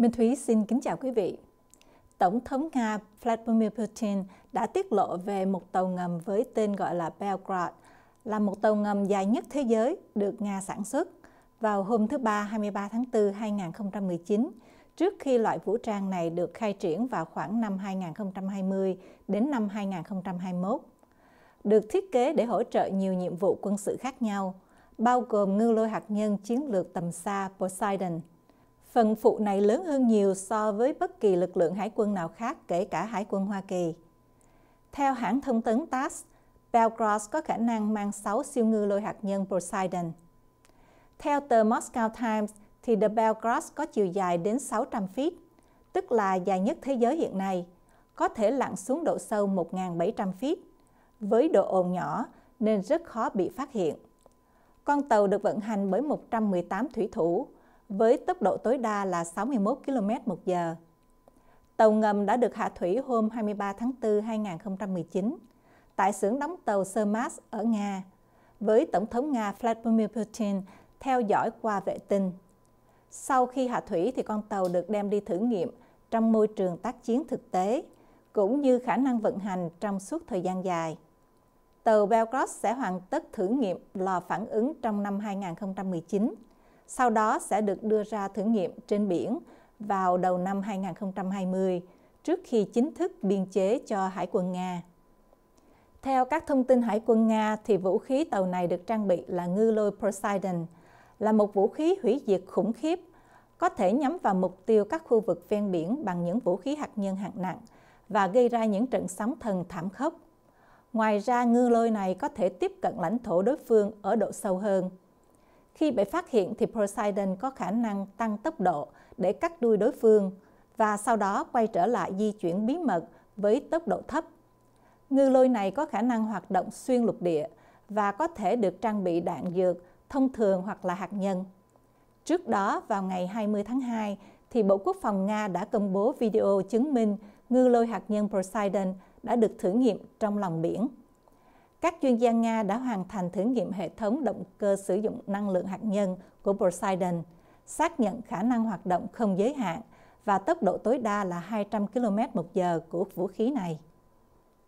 Minh Thúy xin kính chào quý vị. Tổng thống Nga Vladimir Putin đã tiết lộ về một tàu ngầm với tên gọi là Belgrade, là một tàu ngầm dài nhất thế giới được Nga sản xuất vào hôm thứ Ba 23 tháng 4 2019, trước khi loại vũ trang này được khai triển vào khoảng năm 2020 đến năm 2021. Được thiết kế để hỗ trợ nhiều nhiệm vụ quân sự khác nhau, bao gồm ngư lôi hạt nhân chiến lược tầm xa Poseidon – Phần phụ này lớn hơn nhiều so với bất kỳ lực lượng hải quân nào khác, kể cả hải quân Hoa Kỳ. Theo hãng thông tấn TASS, Belgorod có khả năng mang 6 siêu ngư lôi hạt nhân Poseidon. Theo tờ Moscow Times, thì The Belgorod có chiều dài đến 600 feet, tức là dài nhất thế giới hiện nay, có thể lặn xuống độ sâu 1.700 feet. Với độ ồn nhỏ nên rất khó bị phát hiện. Con tàu được vận hành bởi 118 thủy thủ, với tốc độ tối đa là 61 km một giờ. Tàu ngầm đã được hạ thủy hôm 23 tháng 4 2019 tại xưởng đóng tàu Sermas ở Nga, với Tổng thống Nga Vladimir Putin theo dõi qua vệ tinh. Sau khi hạ thủy thì con tàu được đem đi thử nghiệm trong môi trường tác chiến thực tế, cũng như khả năng vận hành trong suốt thời gian dài. Tàu Belgrade sẽ hoàn tất thử nghiệm lò phản ứng trong năm 2019 sau đó sẽ được đưa ra thử nghiệm trên biển vào đầu năm 2020 trước khi chính thức biên chế cho Hải quân Nga. Theo các thông tin Hải quân Nga thì vũ khí tàu này được trang bị là ngư lôi Poseidon, là một vũ khí hủy diệt khủng khiếp, có thể nhắm vào mục tiêu các khu vực ven biển bằng những vũ khí hạt nhân hạng nặng và gây ra những trận sóng thần thảm khốc. Ngoài ra, ngư lôi này có thể tiếp cận lãnh thổ đối phương ở độ sâu hơn, khi bị phát hiện thì Poseidon có khả năng tăng tốc độ để cắt đuôi đối phương và sau đó quay trở lại di chuyển bí mật với tốc độ thấp. Ngư lôi này có khả năng hoạt động xuyên lục địa và có thể được trang bị đạn dược thông thường hoặc là hạt nhân. Trước đó vào ngày 20 tháng 2 thì Bộ Quốc phòng Nga đã công bố video chứng minh ngư lôi hạt nhân Poseidon đã được thử nghiệm trong lòng biển. Các chuyên gia Nga đã hoàn thành thử nghiệm hệ thống động cơ sử dụng năng lượng hạt nhân của Poseidon, xác nhận khả năng hoạt động không giới hạn và tốc độ tối đa là 200 km một giờ của vũ khí này.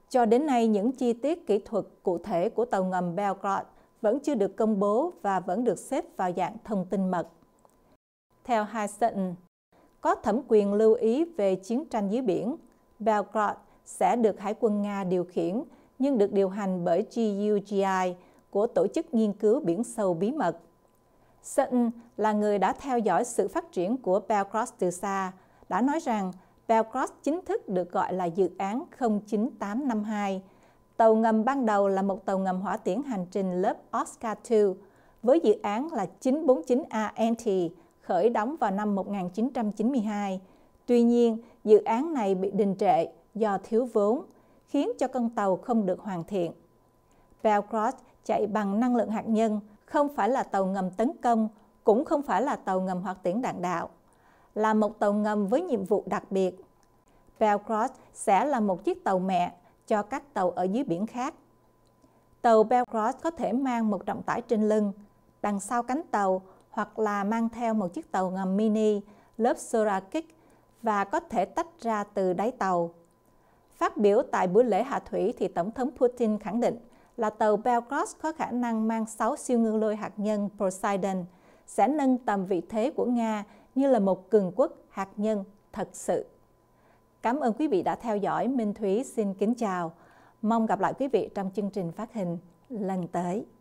Cho đến nay, những chi tiết kỹ thuật cụ thể của tàu ngầm Belgrade vẫn chưa được công bố và vẫn được xếp vào dạng thông tin mật. Theo Hudson, có thẩm quyền lưu ý về chiến tranh dưới biển, Belgrade sẽ được Hải quân Nga điều khiển nhưng được điều hành bởi GUGI của Tổ chức Nghiên cứu Biển Sâu Bí Mật. Sutton là người đã theo dõi sự phát triển của Bellcross từ xa, đã nói rằng Bellcross chính thức được gọi là dự án 09852. Tàu ngầm ban đầu là một tàu ngầm hỏa tiễn hành trình lớp Oscar II với dự án là 949A NT khởi đóng vào năm 1992. Tuy nhiên, dự án này bị đình trệ do thiếu vốn, khiến cho con tàu không được hoàn thiện. Belgrade chạy bằng năng lượng hạt nhân, không phải là tàu ngầm tấn công, cũng không phải là tàu ngầm hoạt tiễn đạn đạo, là một tàu ngầm với nhiệm vụ đặc biệt. Belgrade sẽ là một chiếc tàu mẹ cho các tàu ở dưới biển khác. Tàu Belgrade có thể mang một trọng tải trên lưng, đằng sau cánh tàu hoặc là mang theo một chiếc tàu ngầm mini lớp Sora Sorakik và có thể tách ra từ đáy tàu Phát biểu tại buổi lễ hạ thủy thì Tổng thống Putin khẳng định là tàu Belgrad có khả năng mang 6 siêu ngư lôi hạt nhân Poseidon sẽ nâng tầm vị thế của Nga như là một cường quốc hạt nhân thật sự. Cảm ơn quý vị đã theo dõi. Minh Thúy xin kính chào. Mong gặp lại quý vị trong chương trình phát hình lần tới.